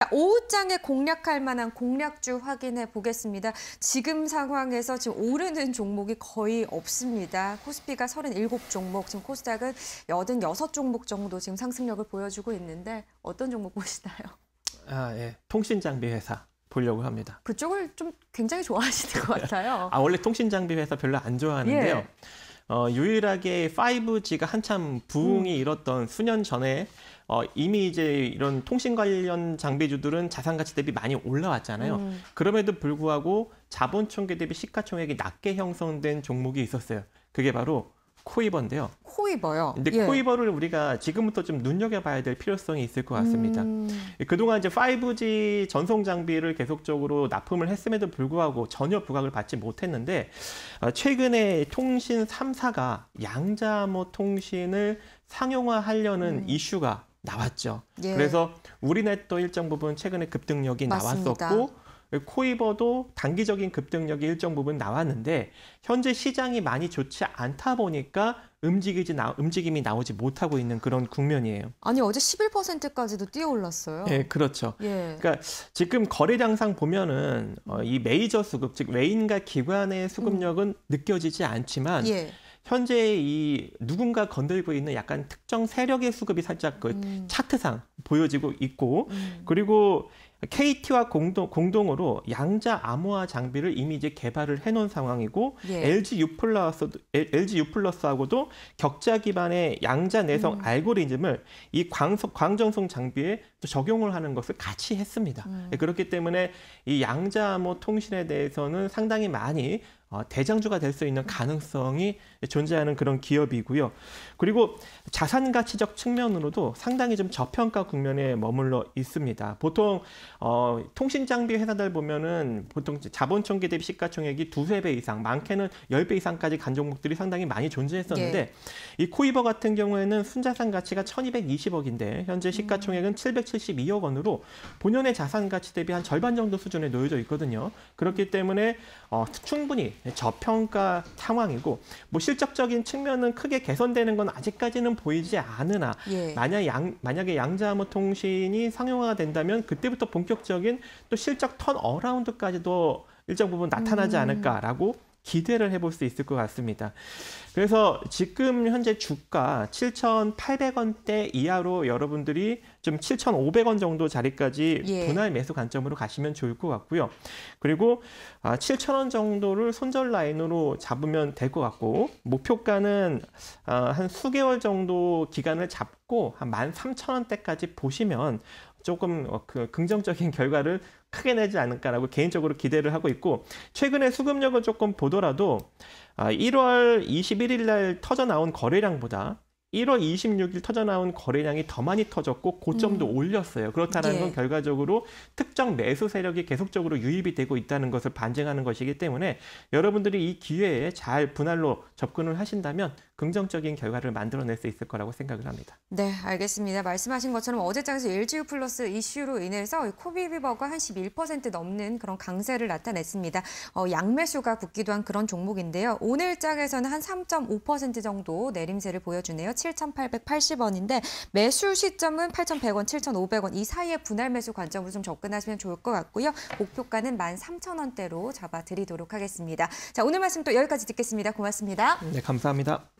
그러니까 오후장에 공략할 만한 공략주 확인해 보겠습니다. 지금 상황에서 지금 오르는 종목이 거의 없습니다. 코스피가 37종목, 지금 코스닥은 86종목 정도 지금 상승력을 보여주고 있는데 어떤 종목 보시나요? 아, 예. 통신장비 회사. 보려고 합니다. 그쪽을 좀 굉장히 좋아하시는 것 같아요. 아, 원래 통신장비 회사 별로 안 좋아하는데요. 예. 어, 유일하게 5G가 한참 부흥이 음. 일었던 수년 전에 어, 이미 이제 이런 통신 관련 장비주들은 자산 가치 대비 많이 올라왔잖아요. 음. 그럼에도 불구하고 자본 총계 대비 시가총액이 낮게 형성된 종목이 있었어요. 그게 바로 코이버인데요. 코이버요. 근데 예. 코이버를 우리가 지금부터 좀 눈여겨봐야 될 필요성이 있을 것 같습니다. 음... 그동안 이제 5G 전송 장비를 계속적으로 납품을 했음에도 불구하고 전혀 부각을 받지 못했는데 어, 최근에 통신 3사가 양자모 통신을 상용화하려는 음... 이슈가 나왔죠. 예. 그래서 우리넷도 일정 부분 최근에 급등력이 맞습니다. 나왔었고 코이버도 단기적인 급등력이 일정 부분 나왔는데 현재 시장이 많이 좋지 않다 보니까 움직이지 나, 움직임이 나오지 못하고 있는 그런 국면이에요. 아니 어제 11%까지도 뛰어올랐어요. 예, 네, 그렇죠. 예. 그러니까 지금 거래량상 보면은 어, 이 메이저 수급 즉 외인과 기관의 수급력은 음. 느껴지지 않지만 예. 현재 이 누군가 건들고 있는 약간 특정 세력의 수급이 살짝 그 음. 차트상 보여지고 있고 음. 그리고 KT와 공동, 공동으로 양자 암호화 장비를 이미 이제 개발을 해놓은 상황이고 예. LG U 플러스 LG 유 플러스하고도 격자 기반의 양자 내성 음. 알고리즘을 이 광속 광전성 장비에 또 적용을 하는 것을 같이 했습니다. 음. 예, 그렇기 때문에 이 양자 암호 통신에 대해서는 상당히 많이 어, 대장주가 될 수 있는 가능성이 존재하는 그런 기업이고요. 그리고 자산 가치적 측면으로도 상당히 좀 저평가 국면에 머물러 있습니다. 보통 어, 통신 장비 회사들 보면은 보통 자본 총계 대비 시가총액이 두세 배 이상, 많게는 열 배 이상까지 간 종목들이 상당히 많이 존재했었는데 예. 이 코이버 같은 경우에는 순자산 가치가 천이백이십억인데 현재 시가총액은 음. 칠백칠십이억 원으로 본연의 자산 가치 대비 한 절반 정도 수준에 놓여져 있거든요. 그렇기 때문에 어, 충분히 저평가 상황이고 뭐 실적적인 측면은 크게 개선되는 건 아직까지는 보이지 않으나 예. 만약 양 만약에 양자모통신이 상용화가 된다면 그때부터 본 본격적인 또 실적 턴 어라운드까지도 일정 부분 나타나지 음. 않을까라고 기대를 해볼 수 있을 것 같습니다. 그래서 지금 현재 주가 7,800원대 이하로 여러분들이 좀 7,500원 정도 자리까지 예. 분할 매수 관점으로 가시면 좋을 것 같고요. 그리고 7,000원 아, 정도를 손절 라인으로 잡으면 될 것 같고 목표가는 아, 한 수개월 정도 기간을 잡고 한 13,000원대까지 보시면 조금 어, 그 긍정적인 결과를 크게 내지 않을까라고 개인적으로 기대를 하고 있고 최근에 수급력을 조금 보더라도 1월 아, 21일 날 터져 나온 거래량보다 1월 26일 터져나온 거래량이 더 많이 터졌고 고점도 음. 올렸어요. 그렇다는 예. 건 결과적으로 특정 매수 세력이 계속적으로 유입이 되고 있다는 것을 반증하는 것이기 때문에 여러분들이 이 기회에 잘 분할로 접근을 하신다면 긍정적인 결과를 만들어낼 수 있을 거라고 생각을 합니다. 네, 알겠습니다. 말씀하신 것처럼 어제장에서 LGU 플러스 이슈로 인해서 코비비버가 한 11% 넘는 그런 강세를 나타냈습니다. 어, 양매수가 붙기도 한 그런 종목인데요. 오늘 장에서는 한 3.5% 정도 내림세를 보여주네요. 7,880원인데 매수 시점은 8,100원, 7,500원 이 사이에 분할 매수 관점으로 좀 접근하시면 좋을 것 같고요. 목표가는 13,000원대로 잡아드리도록 하겠습니다. 자, 오늘 말씀 또 여기까지 듣겠습니다. 고맙습니다. 네, 감사합니다.